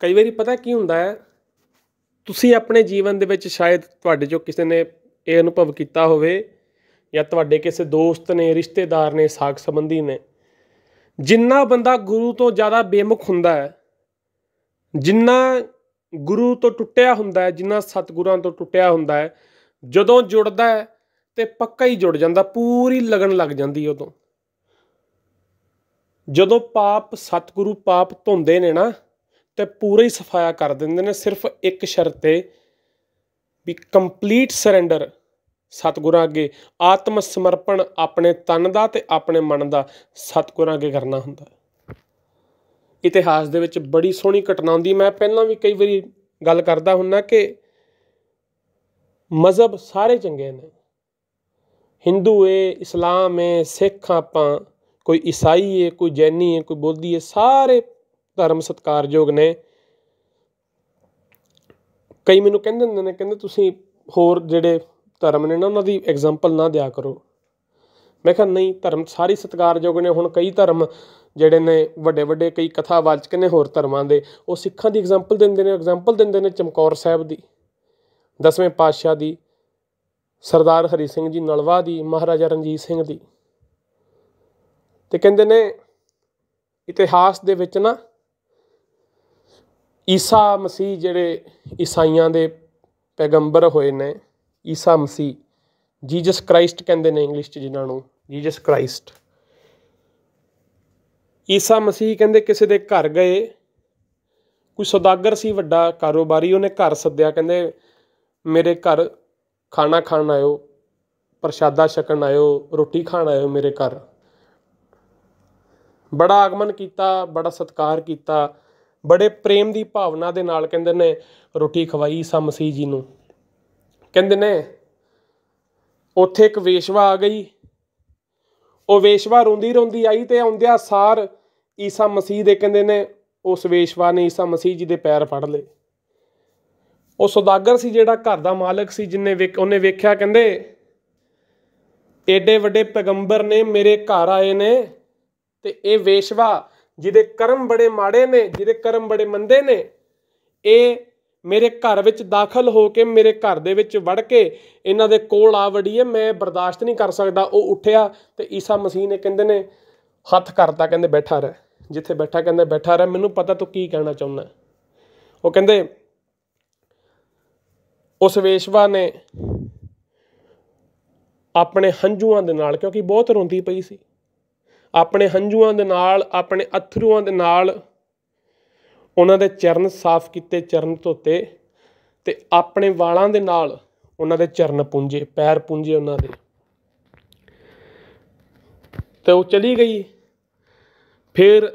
ਕਈ ਵਾਰੀ ਪਤਾ ਕੀ ਹੁੰਦਾ ਹੈ ਤੁਸੀਂ ਆਪਣੇ ਜੀਵਨ ਦੇ ਵਿੱਚ ਸ਼ਾਇਦ ਤੁਹਾਡੇ ਜੋ ਕਿਸੇ ਨੇ ਇਹ ਅਨੁਭਵ ਕੀਤਾ ਹੋਵੇ ਜਾਂ ਤੁਹਾਡੇ ਕਿਸੇ ਦੋਸਤ ਨੇ ਰਿਸ਼ਤੇਦਾਰ ਨੇ ਸਾਗ ਸੰਬੰਧੀ ਨੇ ਜਿੰਨਾ ਬੰਦਾ ਗੁਰੂ ਤੋਂ ਜ਼ਿਆਦਾ ਬੇਮੁਖ ਹੁੰਦਾ ਹੈ ਜਿੰਨਾ ਗੁਰੂ ਤੋਂ ਟੁੱਟਿਆ ਹੁੰਦਾ ਹੈ ਜਿੰਨਾ ਸਤਿਗੁਰਾਂ ਤੋਂ ਟੁੱਟਿਆ ਹੁੰਦਾ ਹੈ ਜਦੋਂ ਜੁੜਦਾ ਹੈ ਤੇ ਪੱਕਾ ਹੀ ਜੁੜ ਜਾਂਦਾ ਪੂਰੀ ਲਗਨ ਲੱਗ ਜਾਂਦੀ ਉਦੋਂ ਜਦੋਂ ਪਾਪ ਸਤਿਗੁਰੂ ਪਾਪ ਧੁੰਦੇ ਨੇ ਨਾ ਤੇ ਪੂਰਾ ਹੀ ਸਫਾਇਆ ਕਰ ਦਿੰਦੇ ਨੇ ਸਿਰਫ ਇੱਕ ਸ਼ਰਤ ਤੇ ਵੀ ਕੰਪਲੀਟ ਸਰੈਂਡਰ ਸਤਗੁਰਾਂ ਅੱਗੇ ਆਤਮ ਸਮਰਪਣ ਆਪਣੇ ਤਨ ਦਾ ਤੇ ਆਪਣੇ ਮਨ ਦਾ ਸਤਗੁਰਾਂ ਅੱਗੇ ਕਰਨਾ ਹੁੰਦਾ ਇਤਿਹਾਸ ਦੇ ਵਿੱਚ ਬੜੀ ਸੋਹਣੀ ਘਟਨਾ ਹੁੰਦੀ ਮੈਂ ਪਹਿਲਾਂ ਵੀ ਕਈ ਵਾਰੀ ਗੱਲ ਕਰਦਾ ਹੁੰਨਾ ਕਿ ਮਜ਼ਹਬ ਸਾਰੇ ਚੰਗੇ ਨੇ Hindu ਏ Islam ਏ Sikh ਆਪਾਂ ਕੋਈ ਈਸਾਈ ਏ ਕੋਈ ਜੈਨੀ ਏ ਕੋਈ ਬੋਧੀ ਏ ਸਾਰੇ ਧਰਮ ਸਤਕਾਰਯੋਗ ਨੇ ਕਈ ਮੈਨੂੰ ਕਹਿੰਦੇ ਹੁੰਦੇ ਨੇ ਕਹਿੰਦੇ ਤੁਸੀਂ ਹੋਰ ਜਿਹੜੇ ਧਰਮ ਨੇ ਨਾ ਉਹਨਾਂ ਦੀ ਐਗਜ਼ਾਮਪਲ ਨਾ ਦਿਆ ਕਰੋ ਮੈਂ ਕਿਹਾ ਨਹੀਂ ਧਰਮ ਸਾਰੀ ਸਤਕਾਰਯੋਗ ਨੇ ਹੁਣ ਕਈ ਧਰਮ ਜਿਹੜੇ ਨੇ ਵੱਡੇ ਵੱਡੇ ਕਈ ਕਥਾਵਾਚਕ ਨੇ ਹੋਰ ਧਰਮਾਂ ਦੇ ਉਹ ਸਿੱਖਾਂ ਦੀ ਐਗਜ਼ਾਮਪਲ ਦਿੰਦੇ ਨੇ ਐਗਜ਼ਾਮਪਲ ਦਿੰਦੇ ਨੇ ਚਮਕੌਰ ਸਾਹਿਬ ਦੀ ਦਸਵੇਂ ਪਾਤਸ਼ਾਹ ਦੀ ਸਰਦਾਰ ਹਰੀ ਸਿੰਘ ਜੀ ਨਲਵਾ ਦੀ ਮਹਾਰਾਜਾ ਰਣਜੀਤ ਸਿੰਘ ਦੀ ਤੇ ਕਹਿੰਦੇ ਨੇ ਇਤਿਹਾਸ ਦੇ ਵਿੱਚ ਨਾ ਈਸਾ ਮਸੀਹ ਜਿਹੜੇ ਈਸਾਈਆਂ ਦੇ ਪੈਗੰਬਰ ਹੋਏ ਨੇ ਈਸਾ ਮਸੀਹ ਜੀਸਸ ਕ੍ਰਾਈਸਟ ਕਹਿੰਦੇ ਨੇ ਇੰਗਲਿਸ਼ 'ਚ ਜਿਨ੍ਹਾਂ ਨੂੰ ਜੀਸਸ ਕ੍ਰਾਈਸਟ ਈਸਾ ਮਸੀਹ ਕਹਿੰਦੇ ਕਿਸੇ ਦੇ ਘਰ ਗਏ ਕੋਈ ਸੌਦਾਗਰ ਸੀ ਵੱਡਾ ਕਾਰੋਬਾਰੀ ਉਹਨੇ ਘਰ ਸੱਦਿਆ ਕਹਿੰਦੇ ਮੇਰੇ ਘਰ ਖਾਣਾ ਖਾਣ ਆਇਓ ਪ੍ਰਸ਼ਾਦਾ ਛਕਣ ਆਇਓ ਰੋਟੀ ਖਾਣ ਆਇਓ ਮੇਰੇ ਘਰ ਬੜਾ ਆਗਮਨ ਕੀਤਾ ਬੜਾ ਸਤਕਾਰ ਕੀਤਾ ਬੜੇ ਪ੍ਰੇਮ ਦੀ ਭਾਵਨਾ ਦੇ ਨਾਲ ਕਹਿੰਦੇ ਨੇ ਰੋਟੀ ਖਵਾਈ ਸਾ ਮਸੀਹ ਜੀ ਨੂੰ ਕਹਿੰਦੇ ਨੇ ਉੱਥੇ ਇੱਕ ਵੇਸ਼ਵਾ ਆ ਗਈ ਉਹ ਵੇਸ਼ਵਾ ਰੋਂਦੀ ਰੋਂਦੀ ਆਈ ਤੇ ਆਉਂਦਿਆ ਸਾਰ ਈਸਾ ਮਸੀਹ ਦੇ ਕਹਿੰਦੇ ਨੇ ਉਸ ਵੇਸ਼ਵਾ ਨੇ ਈਸਾ ਮਸੀਹ ਜੀ ਦੇ ਪੈਰ ਫੜ ਲਏ ਉਹ ਸੌਦਾਗਰ ਸੀ ਜਿਹੜਾ ਘਰ ਦਾ ਮਾਲਕ ਸੀ ਜਿੰਨੇ ਉਹਨੇ ਵੇਖਿਆ ਕਹਿੰਦੇ ਏਡੇ ਵੱਡੇ ਪੈਗੰਬਰ ਨੇ ਮੇਰੇ ਘਰ ਆਏ ਨੇ ਤੇ ਇਹ ਵੇਸ਼ਵਾ ਜਿਹਦੇ ਕਰਮ ਬੜੇ ਮਾੜੇ ਨੇ ਜਿਹਦੇ ਕਰਮ ਬੜੇ ਮੰਦੇ ਨੇ ਇਹ ਮੇਰੇ ਘਰ ਵਿੱਚ ਦਾਖਲ ਹੋ ਕੇ ਮੇਰੇ ਘਰ ਦੇ ਵਿੱਚ ਵੜ ਕੇ ਇਹਨਾਂ ਦੇ ਕੋਲ ਆ ਵੜੀਏ ਮੈਂ ਬਰਦਾਸ਼ਤ ਨਹੀਂ ਕਰ ਸਕਦਾ ਉਹ ਉੱਠਿਆ ਤੇ ਈਸਾ ਮਸੀਹ ਨੇ ਕਹਿੰਦੇ ਨੇ ਹੱਥ ਕਰਤਾ ਕਹਿੰਦੇ ਬੈਠਾ ਰਹਿ ਜਿੱਥੇ ਬੈਠਾ ਕਹਿੰਦੇ ਬੈਠਾ ਰਹਿ ਮੈਨੂੰ ਪਤਾ ਤੂੰ ਕੀ ਕਹਿਣਾ ਚਾਹੁੰਦਾ ਉਹ ਕਹਿੰਦੇ ਉਸ ਵੇਸ਼ਵਾ ਨੇ ਆਪਣੇ ਹੰਝੂਆਂ ਦੇ ਨਾਲ ਕਿਉਂਕਿ ਬਹੁਤ ਰੋਂਦੀ ਪਈ ਸੀ ਆਪਣੇ ਹੰਝੂਆਂ ਦੇ ਨਾਲ ਆਪਣੇ ਅਥਰੂਆਂ ਦੇ ਨਾਲ ਉਹਨਾਂ ਦੇ ਚਰਨ ਸਾਫ਼ ਕੀਤੇ ਚਰਨ ਧੋਤੇ ਤੇ ਆਪਣੇ ਵਾਲਾਂ ਦੇ ਨਾਲ ਉਹਨਾਂ ਦੇ ਚਰਨ ਪੁੰਜੇ ਪੈਰ ਪੁੰਜੇ ਉਹਨਾਂ ਦੇ ਤੇ ਉਹ ਚਲੀ ਗਈ ਫਿਰ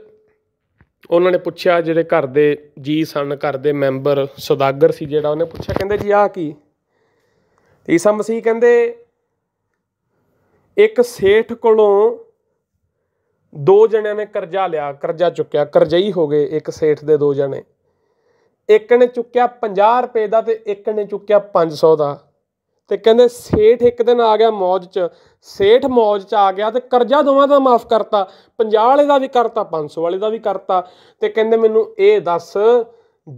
ਉਹਨਾਂ ਨੇ ਪੁੱਛਿਆ ਜਿਹੜੇ ਘਰ ਦੇ ਜੀ ਸਨ ਘਰ ਦੇ ਮੈਂਬਰ ਸੌਦਾਗਰ ਸੀ ਜਿਹੜਾ ਉਹਨੇ ਪੁੱਛਿਆ ਕਹਿੰਦੇ ਜੀ ਆ ਕੀ ਈਸਾ ਮਸੀਹ ਕਹਿੰਦੇ ਇੱਕ ਸੇਠ ਕੋਲੋਂ ਦੋ ਜਣਿਆਂ ਨੇ ਕਰਜ਼ਾ ਲਿਆ ਕਰਜ਼ਾ ਚੁੱਕਿਆ ਕਰਜ਼ਈ ਹੋ ਗਏ ਇੱਕ ਸੇਠ ਦੇ ਦੋ ਜਣੇ ਇੱਕ ਨੇ ਚੁੱਕਿਆ 50 ਰੁਪਏ ਦਾ ਤੇ ਇੱਕ ਨੇ ਚੁੱਕਿਆ 500 ਦਾ ਤੇ ਕਹਿੰਦੇ ਸੇਠ ਇੱਕ ਦਿਨ ਆ ਗਿਆ ਮੌਜ 'ਚ ਸੇਠ ਮੌਜ 'ਚ ਆ ਗਿਆ ਤੇ ਕਰਜ਼ਾ ਦੋਵਾਂ ਦਾ ਮਾਫ ਕਰਤਾ 50 ਵਾਲੇ ਦਾ ਵੀ ਕਰਤਾ 500 ਵਾਲੇ ਦਾ ਵੀ ਕਰਤਾ ਤੇ ਕਹਿੰਦੇ ਮੈਨੂੰ ਇਹ ਦੱਸ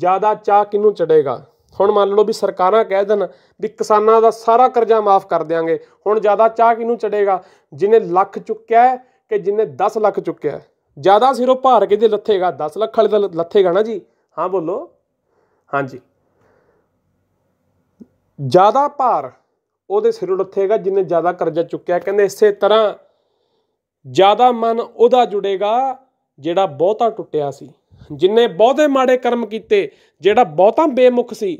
ਜ਼ਿਆਦਾ ਚਾਹ ਕਿਨੂੰ ਚੜੇਗਾ ਹੁਣ ਮੰਨ ਲਓ ਵੀ ਸਰਕਾਰਾਂ ਕਹਿ ਦੇਣ ਵੀ ਕਿਸਾਨਾਂ ਦਾ ਸਾਰਾ ਕਰਜ਼ਾ ਮਾਫ ਕਰ ਦੇਾਂਗੇ ਹੁਣ ਜ਼ਿਆਦਾ ਚਾਹ ਕਿਨੂੰ ਚੜੇਗਾ ਜਿਨੇ ਲੱਖ ਚੁੱਕਿਆ ਕਿ ਜਿੰਨੇ 10 ਲੱਖ ਚੁੱਕਿਆ ਜਿਆਦਾ ਸਿਰੋਂ ਭਾਰ ਕੇ ਦੇ ਲੱਥੇਗਾ 10 ਲੱਖ ਵਾਲੇ ਦਾ ਲੱਥੇਗਾ ਨਾ ਜੀ ਹਾਂ ਬੋਲੋ ਹਾਂਜੀ ਜਿਆਦਾ ਭਾਰ ਉਹਦੇ ਸਿਰੋਂ ਲੱਥੇਗਾ ਜਿੰਨੇ ਜਿਆਦਾ ਕਰਜ਼ਾ ਚੁੱਕਿਆ ਕਹਿੰਦੇ ਇਸੇ ਤਰ੍ਹਾਂ ਜਿਆਦਾ ਮਨ ਉਹਦਾ ਜੁੜੇਗਾ ਜਿਹੜਾ ਬਹੁਤਾ ਟੁੱਟਿਆ ਸੀ ਜਿੰਨੇ ਬਹੁਤੇ ਮਾੜੇ ਕਰਮ ਕੀਤੇ ਜਿਹੜਾ ਬਹੁਤਾ ਬੇਮੁਖ ਸੀ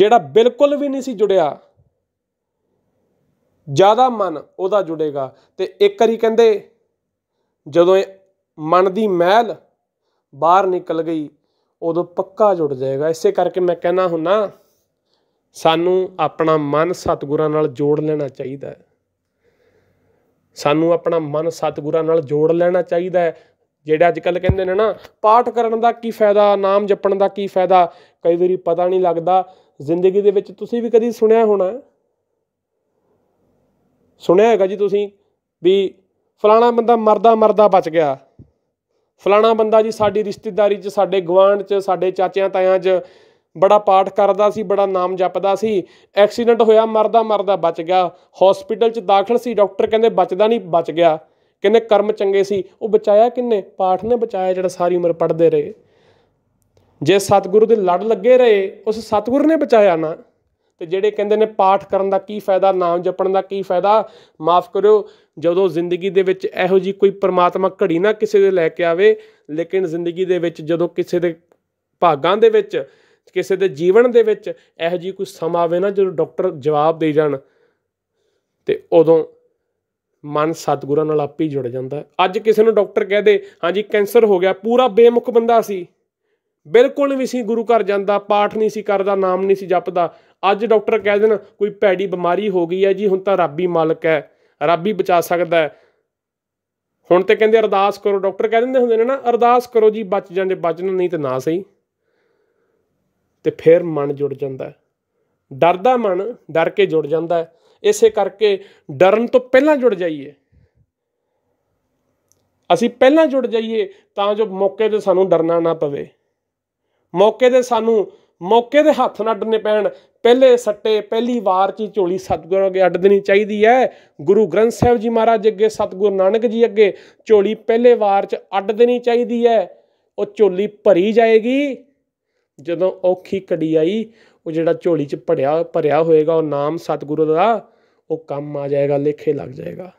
ਜਿਹੜਾ ਬਿਲਕੁਲ ਵੀ ਨਹੀਂ ਸੀ ਜੁੜਿਆ ਜ਼ਿਆਦਾ ਮਨ ਉਹਦਾ ਜੁੜੇਗਾ ਤੇ ਇੱਕ ਵਾਰੀ ਕਹਿੰਦੇ ਜਦੋਂ ਮਨ ਦੀ ਮਹਿਲ ਬਾਹਰ ਨਿਕਲ ਗਈ ਉਦੋਂ ਪੱਕਾ ਜੁੜ ਜਾਏਗਾ ਇਸੇ ਕਰਕੇ ਮੈਂ ਕਹਿਣਾ ਹੁੰਨਾ ਸਾਨੂੰ ਆਪਣਾ ਮਨ ਸਤਿਗੁਰਾਂ ਨਾਲ ਜੋੜ ਲੈਣਾ ਚਾਹੀਦਾ ਹੈ ਸਾਨੂੰ ਆਪਣਾ ਮਨ ਸਤਿਗੁਰਾਂ ਨਾਲ ਜੋੜ ਲੈਣਾ ਚਾਹੀਦਾ ਹੈ ਜਿਹੜਾ ਅੱਜ ਕੱਲ ਕਹਿੰਦੇ ਨੇ ਨਾ ਪਾਠ ਕਰਨ ਦਾ ਕੀ ਫਾਇਦਾ ਨਾਮ ਜਪਣ ਦਾ ਕੀ ਫਾਇਦਾ ਕਈ ਵਾਰੀ ਪਤਾ ਨਹੀਂ ਲੱਗਦਾ ਜ਼ਿੰਦਗੀ ਦੇ ਵਿੱਚ ਤੁਸੀਂ ਵੀ ਕਦੀ ਸੁਣਿਆ ਹੋਣਾ ਸੁਣਿਆ ਹੈਗਾ ਜੀ ਤੁਸੀਂ ਵੀ ਫਲਾਣਾ ਬੰਦਾ ਮਰਦਾ ਮਰਦਾ ਬਚ ਗਿਆ ਫਲਾਣਾ ਬੰਦਾ ਜੀ ਸਾਡੀ ਰਿਸ਼ਤੇਦਾਰੀ 'ਚ ਸਾਡੇ ਗਵਾਂਢ 'ਚ ਸਾਡੇ ਚਾਚਿਆਂ ਤਾਇਆਂ 'ਚ ਬੜਾ ਪਾਠ ਕਰਦਾ ਸੀ ਬੜਾ ਨਾਮ ਜਪਦਾ ਸੀ ਐਕਸੀਡੈਂਟ ਹੋਇਆ ਮਰਦਾ ਮਰਦਾ ਬਚ ਗਿਆ ਹਸਪੀਟਲ 'ਚ ਦਾਖਲ ਸੀ ਡਾਕਟਰ ਕਹਿੰਦੇ ਬਚਦਾ ਨਹੀਂ ਬਚ ਗਿਆ ਕਹਿੰਦੇ ਕਰਮ ਚੰਗੇ ਸੀ ਉਹ ਬਚਾਇਆ ਕਿੰਨੇ ਪਾਠ ਨੇ ਬਚਾਇਆ ਜਿਹੜਾ ਸਾਰੀ ਉਮਰ ਪੜਦੇ ਰਹੇ ਜੇ ਸਤਿਗੁਰੂ ਦੇ ਲੜ ਲੱਗੇ ਰਹੇ ਉਸ ਸਤਿਗੁਰੂ ਨੇ ਬਚਾਇਆ ਨਾ ਤੇ ਜਿਹੜੇ ਕਹਿੰਦੇ ਨੇ ਪਾਠ ਕਰਨ ਦਾ ਕੀ ਫਾਇਦਾ ਨਾਮ ਜਪਣ ਦਾ ਕੀ ਫਾਇਦਾ ਮਾਫ ਕਰਿਓ ਜਦੋਂ ਜ਼ਿੰਦਗੀ ਦੇ ਵਿੱਚ ਇਹੋ ਜੀ ਕੋਈ ਪ੍ਰਮਾਤਮਾ ਘੜੀ ਨਾ ਕਿਸੇ ਦੇ ਲੈ ਕੇ ਆਵੇ ਲੇਕਿਨ ਜ਼ਿੰਦਗੀ ਦੇ ਵਿੱਚ ਜਦੋਂ ਕਿਸੇ ਦੇ ਭਾਗਾਂ ਦੇ ਵਿੱਚ ਕਿਸੇ ਦੇ ਜੀਵਨ ਦੇ ਵਿੱਚ ਇਹੋ ਜੀ ਕੋਈ ਸਮਾਂ ਆਵੇ ਨਾ ਜਦੋਂ ਡਾਕਟਰ ਜਵਾਬ ਦੇ ਜਾਣ ਤੇ ਉਦੋਂ ਮਨ ਸਤਿਗੁਰਾਂ ਨਾਲ ਆਪੇ ਜੁੜ ਜਾਂਦਾ ਅੱਜ ਕਿਸੇ ਨੂੰ ਡਾਕਟਰ ਕਹਦੇ ਹਾਂਜੀ ਕੈਂਸਰ ਹੋ ਗਿਆ ਪੂਰਾ ਬੇਮੁਖ ਬੰਦਾ ਸੀ ਬਿਲਕੁਲ ਵੀ ਸੀ ਗੁਰੂ ਘਰ ਜਾਂਦਾ ਪਾਠ ਨਹੀਂ ਸੀ ਕਰਦਾ ਨਾਮ ਨਹੀਂ ਸੀ ਜਪਦਾ ਅੱਜ ਡਾਕਟਰ ਕਹਿ ਦੇਣ ਕੋਈ ਪੈੜੀ ਬਿਮਾਰੀ ਹੋ ਗਈ ਹੈ ਜੀ ਹੁਣ ਤਾਂ ਰੱਬ ਹੀ ਮਾਲਕ ਹੈ ਰੱਬ ਹੀ ਬਚਾ ਸਕਦਾ ਹੈ ਹੁਣ ਤੇ ਕਹਿੰਦੇ ਅਰਦਾਸ ਕਰੋ ਡਾਕਟਰ ਕਹਿ ਦਿੰਦੇ ਹੁੰਦੇ ਨੇ ਨਾ ਅਰਦਾਸ ਕਰੋ ਜੀ ਬਚ ਜਾਂਦੇ ਬਚਣਾ ਨਹੀਂ ਤੇ ਨਾ ਸਹੀ ਤੇ ਫਿਰ ਮਨ ਜੁੜ ਜਾਂਦਾ ਡਰਦਾ ਮਨ ਡਰ ਕੇ ਜੁੜ ਜਾਂਦਾ ਇਸੇ ਕਰਕੇ ਡਰਨ ਤੋਂ ਪਹਿਲਾਂ ਜੁੜ ਜਾਈਏ ਅਸੀਂ ਪਹਿਲਾਂ ਜੁੜ ਜਾਈਏ ਤਾਂ ਜੋ ਮੌਕੇ ਤੇ ਸਾਨੂੰ ਡਰਨਾ ਨਾ ਪਵੇ ਮੌਕੇ ਦੇ ਸਾਨੂੰ ਮੌਕੇ ਦੇ ਹੱਥ ਨਾ ਅੱਡਨੇ ਪੈਣ ਪਹਿਲੇ ਸੱਟੇ ਪਹਿਲੀ ਵਾਰ 'ਚ ਝੋਲੀ ਸਤਗੁਰੂ ਅੱਗੇ ਅੱਡ ਦੇਣੀ ਚਾਹੀਦੀ ਹੈ ਗੁਰੂ ਗ੍ਰੰਥ ਸਾਹਿਬ ਜੀ ਮਹਾਰਾਜ ਅੱਗੇ ਸਤਗੁਰੂ ਨਾਨਕ ਜੀ ਅੱਗੇ ਝੋਲੀ ਪਹਿਲੇ ਵਾਰ 'ਚ ਅੱਡ ਦੇਣੀ ਚਾਹੀਦੀ ਹੈ ਉਹ ਝੋਲੀ ਭਰੀ ਜਾਏਗੀ ਜਦੋਂ ਔਖੀ ਕੜੀ ਆਈ ਉਹ ਜਿਹੜਾ ਝੋਲੀ 'ਚ ਭੜਿਆ ਭਰਿਆ ਹੋਏਗਾ ਉਹ ਨਾਮ ਸਤਗੁਰੂ ਦਾ ਉਹ ਕੰਮ ਆ ਜਾਏਗਾ ਲੇਖੇ ਲੱਗ ਜਾਏਗਾ